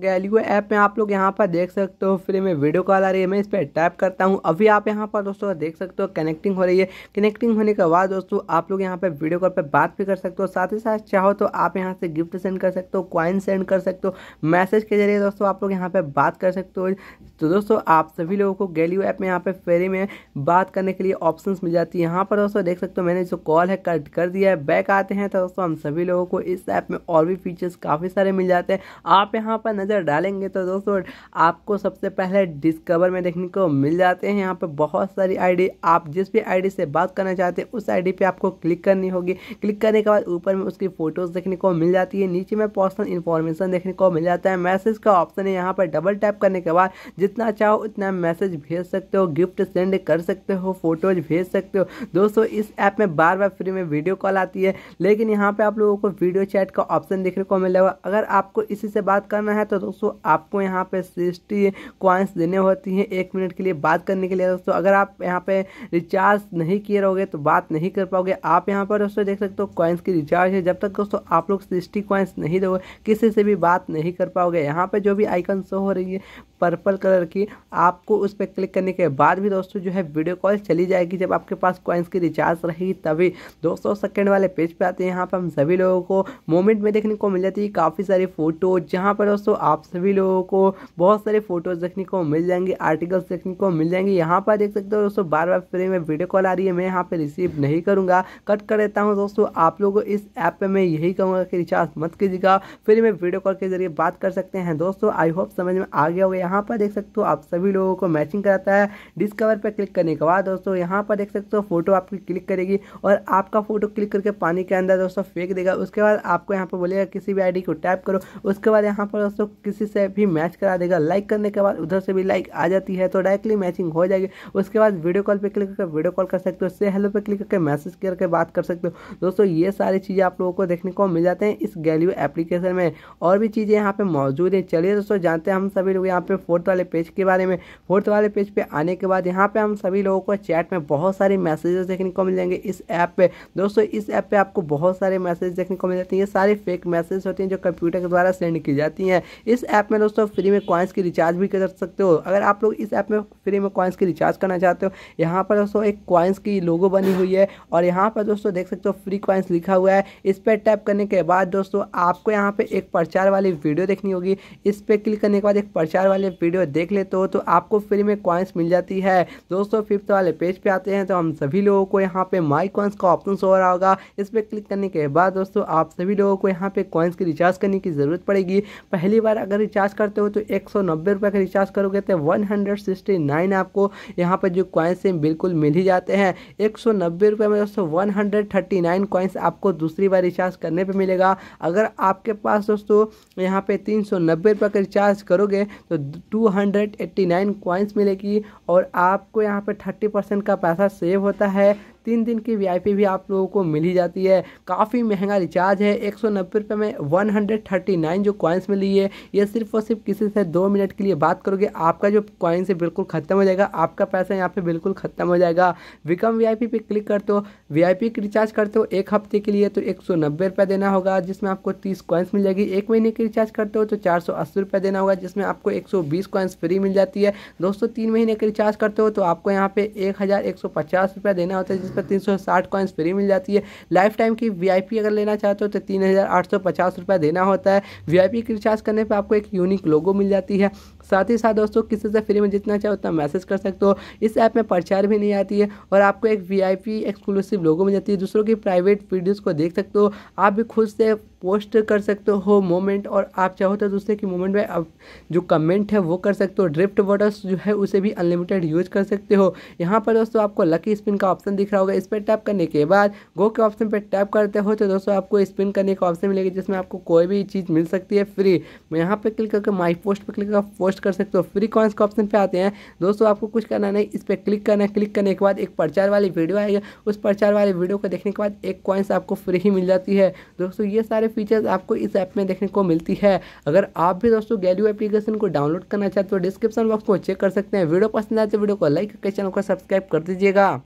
गैलियो app में आप लोग यहाँ पर देख सकते हो फ्री में वीडियो कॉल आ रही है मैं इस पर टैप करता हूँ अभी आप यहाँ पर दोस्तों देख सकते हो कनेक्टिंग हो रही है कनेक्टिंग होने के बाद दोस्तों आप लोग यहाँ पर वीडियो कॉल पर बात भी कर सकते हो साथ ही साथ चाहो तो आप यहाँ से गिफ्ट सेंड कर सकते हो क्वाइन सेंड कर सकते हो मैसेज के जरिए दोस्तों आप लोग यहाँ पर बात कर सकते हो तो दोस्तों आप सभी लोगों को गैलियो ऐप में यहाँ पर फ्री में बात करने के लिए ऑप्शन मिल जाती है यहाँ पर दोस्तों देख सकते हो मैंने जो कॉल है कट कर दिया है बैक आते हैं तो दोस्तों हम सभी लोगों को इस ऐप में और भी फीचर्स काफ़ी सारे मिल जाते हैं आप यहाँ पर नज़र डालेंगे तो दोस्तों आपको सबसे पहले डिस्कवर में देखने को मिल जाते हैं यहाँ पर बहुत सारी आईडी आप जिस भी आईडी से बात करना चाहते हैं उस आईडी पे आपको क्लिक करनी होगी क्लिक करने के बाद ऊपर में उसकी फ़ोटोज़ देखने को मिल जाती है नीचे में पर्सनल इन्फॉर्मेशन देखने को मिल जाता है मैसेज का ऑप्शन है यहाँ पर डबल टैप करने के बाद जितना चाहो उतना मैसेज भेज सकते हो गिफ्ट सेंड कर सकते हो फोटोज भेज सकते हो दोस्तों इस ऐप में बार बार फ्री में वीडियो कॉल आती है लेकिन यहाँ पर आप लोगों को वीडियो चैट का ऑप्शन देखने को मिलेगा अगर आपको इसी से बात करना है तो तो दोस्तों आपको यहाँ पे सिक्सटी क्वाइंस देने होती हैं एक मिनट के लिए बात करने के लिए दोस्तों अगर आप यहाँ पे रिचार्ज नहीं किए रहोगे तो बात नहीं कर पाओगे आप यहाँ पर दोस्तों देख सकते हो क्वाइंस की रिचार्ज है जब तक दोस्तों आप लोग सिक्सटी क्वाइंस नहीं दोगे किसी से भी बात नहीं कर पाओगे यहाँ पर जो भी आइकन शो हो रही है पर्पल कलर की आपको उस पर क्लिक करने के बाद भी दोस्तों जो है वीडियो कॉल चली जाएगी जब आपके पास क्वाइंस की रिचार्ज रहेगी तभी दोस्तों सेकेंड वाले पेज पर आते हैं यहाँ पर हम सभी लोगों को मोमेंट में देखने को मिल जाती है काफ़ी सारी फोटो जहाँ पर दोस्तों आप सभी लोगों को बहुत सारे फोटोज देखने को मिल जाएंगे आर्टिकल्स देखने को मिल जाएंगे यहाँ पर देख सकते हो दोस्तों बार बार फ्री में वीडियो कॉल आ रही है मैं यहाँ पर रिसीव नहीं करूँगा कट कर देता हूँ दोस्तों आप लोगों को इस ऐप पर मैं यही कहूँगा कि रिचार्ज मत कीजिएगा फ्री में वीडियो कॉल के जरिए बात कर सकते हैं दोस्तों आई होप समझ में आ गया होगा यहाँ पर देख सकते हो आप सभी लोगों को मैचिंग कराता है डिस्कवर पर क्लिक करने के बाद दोस्तों यहाँ पर देख सकते हो फोटो आपकी क्लिक करेगी और आपका फोटो क्लिक करके पानी के अंदर दोस्तों फेंक देगा उसके बाद आपको यहाँ पर बोलेगा किसी भी आईडी को टैप करो उसके बाद यहाँ पर दोस्तों किसी से भी मैच करा देगा लाइक करने के बाद उधर से भी लाइक आ जाती है तो डायरेक्टली मैचिंग हो जाएगी उसके बाद वीडियो कॉल पर क्लिक करके वीडियो कॉल कर सकते हो से हेलो पर क्लिक करके मैसेज करके बात कर सकते हो दोस्तों ये सारी चीज़ें आप लोगों को देखने को मिल जाते हैं इस गैल्यू एप्लीकेशन में और भी चीज़ें यहाँ पर मौजूद हैं चलिए दोस्तों जानते हैं हम सभी लोग यहाँ पे फोर्थ वाले पेज के बारे में फोर्थ वाले पेज पर आने के बाद यहाँ पे हम सभी लोगों को चैट में बहुत सारे मैसेजेस देखने को मिल जाएंगे इस ऐप पे दोस्तों इस ऐप पे आपको बहुत सारे मैसेज देखने को मिल जाते हैं ये सारे फेक मैसेज होते हैं जो कंप्यूटर के द्वारा सेंड की जाती हैं इस ऐप में दोस्तों फ्री में कॉइन्स की रिचार्ज भी कर सकते हो अगर आप लोग इस ऐप में फ्री में कॉइन्स की रिचार्ज करना चाहते हो यहाँ पर दोस्तों एक कॉइन्स की लोगो बनी हुई है और यहाँ पर दोस्तों देख सकते हो फ्री कॉइन्स लिखा हुआ है इस पर टैप करने के बाद दोस्तों आपको यहाँ पर एक प्रचार वाली वीडियो देखनी होगी इस पर क्लिक करने के बाद एक प्रचार वाली वीडियो देख लेते हो तो आपको फ्री में कॉइन्स मिल जाती है दोस्तों फिफ्थ वाले पेज पर आते हैं तो हम सभी लोगों को यहाँ पे माई कॉइन्स का ऑप्शन हो रहा होगा इस पर क्लिक करने के बाद दोस्तों आप सभी लोगों को यहाँ पर कॉइन्स की रिचार्ज करने की ज़रूरत पड़ेगी पहली बार अगर रिचार्ज करते हो तो एक सौ का रिचार्ज करोगे तो वन आपको यहाँ पर जो कॉइन्स हैं बिल्कुल मिल ही जाते हैं एक सौ में दोस्तों वन हंड्रेड कॉइन्स आपको दूसरी बार रिचार्ज करने पर मिलेगा अगर आपके पास दोस्तों यहाँ पे तीन सौ का रिचार्ज करोगे तो टू हंड्रेड कॉइन्स मिलेगी और आपको यहाँ पे थर्टी परसेंट का पैसा सेव होता है तीन दिन की वी भी आप लोगों को मिल ही जाती है काफ़ी महंगा रिचार्ज है एक सौ रुपये में वन हंड्रेड थर्टी नाइन जो कॉइन्स मिली है ये सिर्फ और सिर्फ किसी से दो मिनट के लिए बात करोगे आपका जो कॉइन्स है बिल्कुल ख़त्म हो जाएगा आपका पैसा यहाँ पे बिल्कुल ख़त्म हो जाएगा विकम वी पे क्लिक करते हो वीआईपी रिचार्ज करते हो एक हफ्ते के लिए तो एक सौ रुपये देना होगा जिसमें आपको तीस कॉइन्स मिल जाएगी एक महीने की रिचार्ज करते हो तो चार सौ अस्सी रुपये देना होगा जिसमें आपको एक सौ बीस कॉइन्स फ्री मिल जाती है दोस्तों तीन महीने का रिचार्ज करते हो तो आपको यहाँ पे एक हज़ार एक सौ पचास रुपया देना होता है पर तीन सौ साठ कॉइन्स फ्री मिल जाती है लाइफ टाइम की वीआईपी अगर लेना चाहते हो तो तीन हज़ार आठ सौ पचास रुपया देना होता है वीआईपी की रिचार्ज करने पर आपको एक यूनिक लोगो मिल जाती है साथ ही साथ दोस्तों किसी से फ्री में जितना चाहे उतना मैसेज कर सकते हो इस ऐप में प्रचार भी नहीं आती है और आपको एक वीआईपी एक्सक्लूसिव लोगों मिल जाती है दूसरों की प्राइवेट वीडियोस को देख सकते हो आप भी खुद से पोस्ट कर सकते हो मोमेंट और आप चाहो तो दूसरे की मोमेंट में आप जो कमेंट है वो कर सकते हो ड्रिफ्ट वर्डर्स जो है उसे भी अनलिमिटेड यूज कर सकते हो यहाँ पर दोस्तों आपको लकी स्पिन का ऑप्शन दिख रहा होगा इस पर टैप करने के बाद गो के ऑप्शन पर टैप करते हो तो दोस्तों आपको स्पिन करने का ऑप्शन मिलेगा जिसमें आपको कोई भी चीज़ मिल सकती है फ्री मैं यहाँ पर क्लिक करके माई पोस्ट पर क्लिक कर पोस्ट पोस्ट कर सकते हो फ्री कॉइन्स के ऑप्शन पर आते हैं दोस्तों आपको कुछ करना नहीं इस पर क्लिक करना है क्लिक करने के बाद एक प्रचार वाली वीडियो आएगी उस प्रचार वाली वीडियो को देखने के बाद एक कॉइन्स आपको फ्री ही मिल जाती है दोस्तों ये सारे फीचर्स आपको इस ऐप में देखने को मिलती है अगर आप भी दोस्तों गैल्यू एप्लीकेशन को डाउनलोड करना चाहते हो डिस्क्रिप्शन बॉक्स को चेक कर सकते हैं वीडियो पसंद आए तो वीडियो को लाइक करके चैनल को सब्सक्राइब कर दीजिएगा